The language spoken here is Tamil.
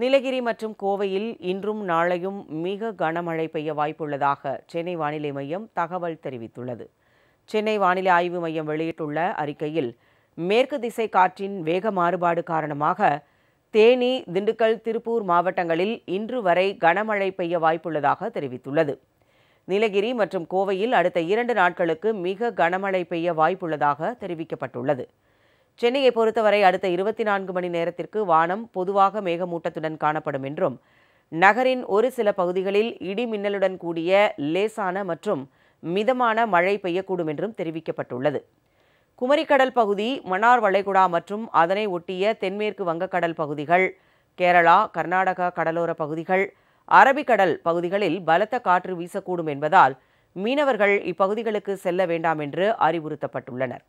நீலகிரி மற்றும் கோவையில் இன்றும் நாளையும் மிக கனமழை பெய்ய வாய்ப்புள்ளதாக சென்னை வானிலை மையம் தகவல் தெரிவித்துள்ளது சென்னை வானிலை ஆய்வு மையம் வெளியிட்டுள்ள அறிக்கையில் மேற்கு திசை காற்றின் வேக மாறுபாடு காரணமாக தேனி திண்டுக்கல் திருப்பூர் மாவட்டங்களில் இன்று வரை கனமழை பெய்ய வாய்ப்புள்ளதாக தெரிவித்துள்ளது நீலகிரி மற்றும் கோவையில் அடுத்த இரண்டு நாட்களுக்கு மிக கனமழை பெய்ய வாய்ப்புள்ளதாக தெரிவிக்கப்பட்டுள்ளது சென்னையை பொறுத்தவரை அடுத்த இருபத்தி நான்கு மணி நேரத்திற்கு வானம் பொதுவாக மேகமூட்டத்துடன் காணப்படும் என்றும் நகரின் ஒரு சில பகுதிகளில் இடி மின்னலுடன் கூடிய லேசான மற்றும் மிதமான மழை பெய்யக்கூடும் என்றும் தெரிவிக்கப்பட்டுள்ளது குமரிக்கடல் பகுதி மன்னார் வளைகுடா மற்றும் அதனை ஒட்டிய தென்மேற்கு வங்கக்கடல் பகுதிகள் கேரளா கர்நாடகா கடலோர பகுதிகள் அரபிக்கடல் பகுதிகளில் பலத்த காற்று வீசக்கூடும் என்பதால் மீனவர்கள் இப்பகுதிகளுக்கு செல்ல வேண்டாம் என்று அறிவுறுத்தப்பட்டுள்ளனர்